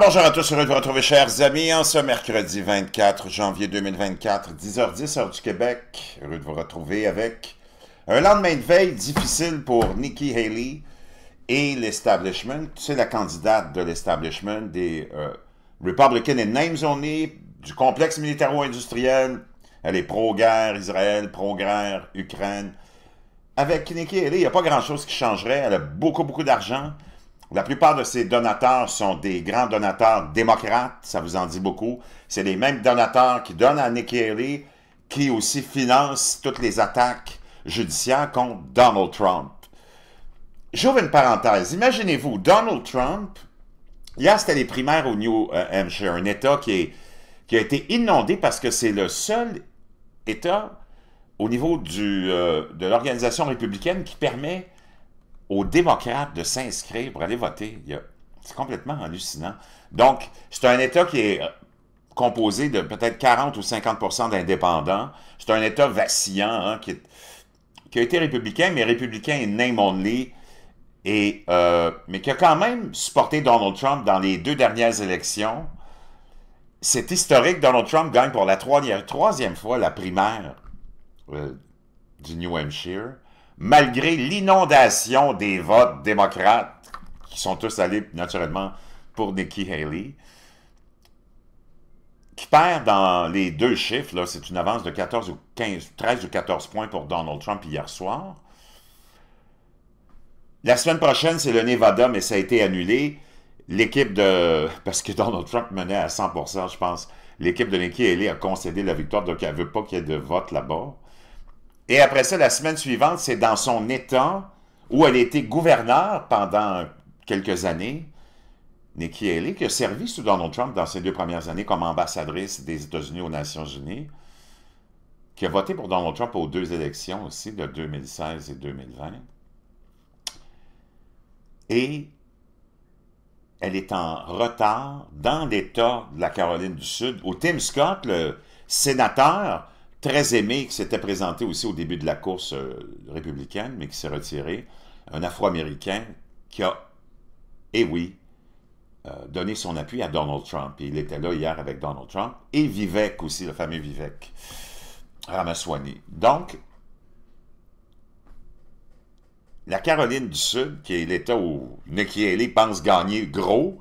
bonjour à tous, heureux de vous retrouver, chers amis, en ce mercredi 24 janvier 2024, 10h10, heure du Québec. Heureux de vous retrouver avec un lendemain de veille difficile pour Nikki Haley et l'establishment. C'est la candidate de l'establishment des Republicans Republican and Names Only, du complexe militaro-industriel. Elle est pro-guerre Israël, pro-guerre Ukraine. Avec Nikki Haley, il n'y a pas grand-chose qui changerait. Elle a beaucoup, beaucoup d'argent. La plupart de ces donateurs sont des grands donateurs démocrates, ça vous en dit beaucoup. C'est les mêmes donateurs qui donnent à Nick Haley, qui aussi financent toutes les attaques judiciaires contre Donald Trump. J'ouvre une parenthèse. Imaginez-vous, Donald Trump, hier c'était les primaires au New Hampshire, euh, un État qui, a été inondé parce que c'est le seul État au niveau euh, de l'organisation républicaine qui permet aux démocrates de s'inscrire pour aller voter. C'est complètement hallucinant. Donc, c'est un État qui est euh, composé de peut-être 40 ou 50 d'indépendants. C'est un État vacillant hein, qui, a été républicain, mais républicain et name only, et, euh, mais qui a quand même supporté Donald Trump dans les deux dernières élections. C'est historique, Donald Trump gagne pour la troisième, troisième fois la primaire euh, du New Hampshire malgré l'inondation des votes démocrates, qui sont tous allés naturellement pour Nikki Haley, qui perd dans les deux chiffres, c'est une avance de 14 ou 15, 13 ou 14 points pour Donald Trump hier soir. La semaine prochaine, c'est le Nevada, mais ça a été annulé. L'équipe de... Parce que Donald Trump menait à 100%, je pense. L'équipe de Nikki Haley a concédé la victoire, donc elle ne veut pas qu'il y ait de vote là-bas. Et après ça, la semaine suivante, c'est dans son état où elle était gouverneure pendant quelques années, Nikki Haley, qui a servi sous Donald Trump dans ses deux premières années comme ambassadrice des États-Unis aux Nations Unies, qui a voté pour Donald Trump aux deux élections aussi de 2016 et 2020. Et elle est en retard dans l'État de la Caroline du Sud, où Tim Scott, le sénateur, très aimé, qui s'était présenté aussi au début de la course euh, républicaine, mais qui s'est retiré, un Afro-Américain qui a, et eh oui, euh, donné son appui à Donald Trump. Et il était là hier avec Donald Trump et Vivek aussi, le fameux Vivek Ramaswamy. Donc, la Caroline du Sud, qui est l'État où Nikki pense gagner gros,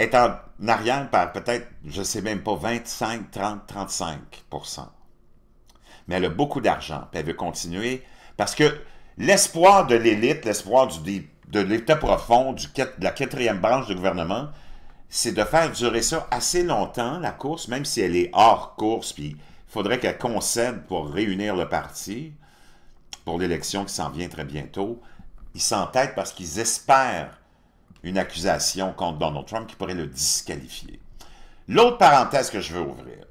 est en arrière par peut-être, je ne sais même pas, 25, 30, 35 Mais elle a beaucoup d'argent, puis elle veut continuer. Parce que l'espoir de l'élite, l'espoir de l'État profond, de la quatrième branche du gouvernement, c'est de faire durer ça assez longtemps, la course, même si elle est hors course, puis il faudrait qu'elle concède pour réunir le parti pour l'élection qui s'en vient très bientôt. Ils s'entêtent parce qu'ils espèrent une accusation contre Donald Trump qui pourrait le disqualifier. L'autre parenthèse que je veux ouvrir,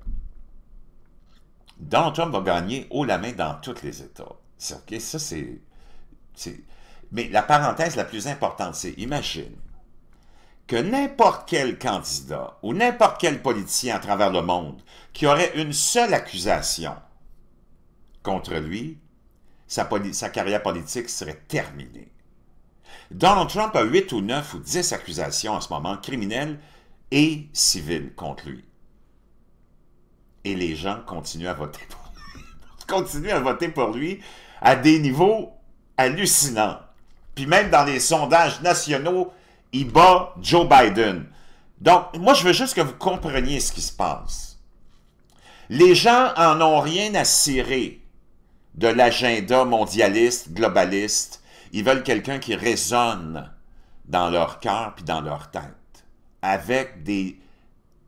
Donald Trump va gagner haut la main dans tous les États. Ça, c'est... Mais la parenthèse la plus importante, c'est, imagine que n'importe quel candidat ou n'importe quel politicien à travers le monde qui aurait une seule accusation contre lui, sa carrière politique serait terminée. Donald Trump a 8 ou 9 ou 10 accusations en ce moment, criminelles et civiles contre lui. Et les gens continuent à voter pour lui. continuent à voter pour lui à des niveaux hallucinants. Puis même dans les sondages nationaux, il bat Joe Biden. Donc, moi, je veux juste que vous compreniez ce qui se passe. Les gens en ont rien à cirer de l'agenda mondialiste, globaliste, ils veulent quelqu'un qui résonne dans leur cœur puis dans leur tête, avec des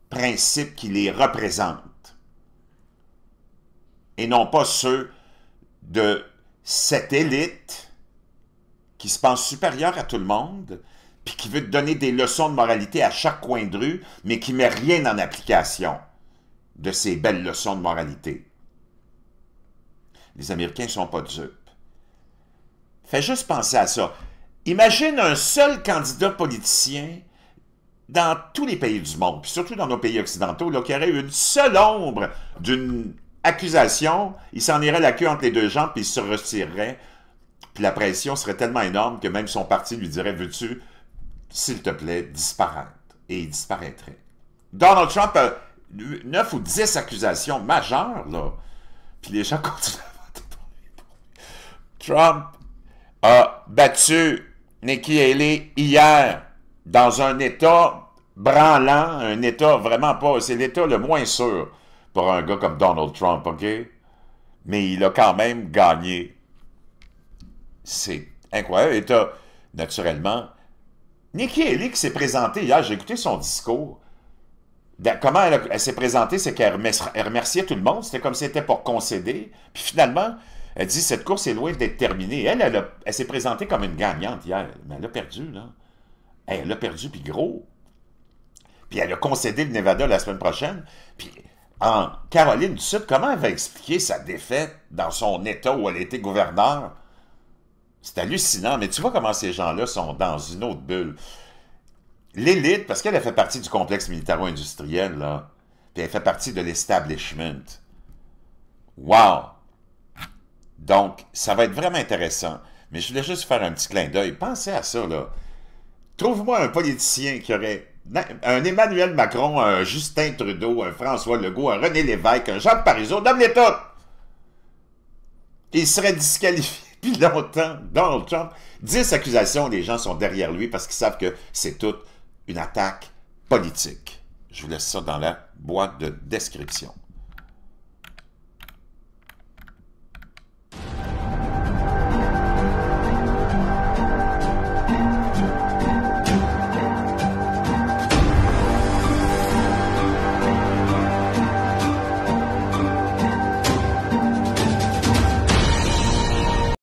principes qui les représentent, et non pas ceux de cette élite qui se pense supérieure à tout le monde, puis qui veut donner des leçons de moralité à chaque coin de rue, mais qui met rien en application de ces belles leçons de moralité. Les Américains ne sont pas durs. Fais juste penser à ça. Imagine un seul candidat politicien dans tous les pays du monde, puis surtout dans nos pays occidentaux, qui aurait eu une seule ombre d'une accusation, il s'en irait la queue entre les deux jambes, puis il se retirerait. Puis la pression serait tellement énorme que même son parti lui dirait Veux-tu, s'il te plaît, disparaître Et il disparaîtrait. Donald Trump a 9 ou 10 accusations majeures, là. Puis les gens continuent à voter pour lui. Trump a battu Nikki Haley hier dans un état branlant, un état vraiment pas... C'est l'état le moins sûr pour un gars comme Donald Trump, OK? Mais il a quand même gagné. C'est incroyable. Et naturellement, Nikki Haley qui s'est présentée hier, j'ai écouté son discours. Comment elle, elle s'est présentée, c'est qu'elle remerciait tout le monde. C'était comme si c'était pour concéder. Puis finalement, elle dit Cette course est loin d'être terminée. Elle, elle, s'est présentée comme une gagnante hier, mais elle a perdu, là. Elle, a perdu, puis gros. Puis elle a concédé le Nevada la semaine prochaine. Puis en Caroline du Sud, comment elle va expliquer sa défaite dans son État où elle était gouverneur? C'est hallucinant, mais tu vois comment ces gens-là sont dans une autre bulle. L'élite, parce qu'elle a fait partie du complexe militaro-industriel, là, puis elle fait partie de l'establishment. Wow! Donc, ça va être vraiment intéressant. Mais je voulais juste faire un petit clin d'œil. Pensez à ça, là. Trouve-moi un politicien qui aurait un Emmanuel Macron, un Justin Trudeau, un François Legault, un René Lévesque, un Jacques Parizeau, donnez les tous! Il serait disqualifié depuis longtemps, Donald Trump. Dix accusations, les gens sont derrière lui parce qu'ils savent que c'est toute une attaque politique. Je vous laisse ça dans la boîte de description.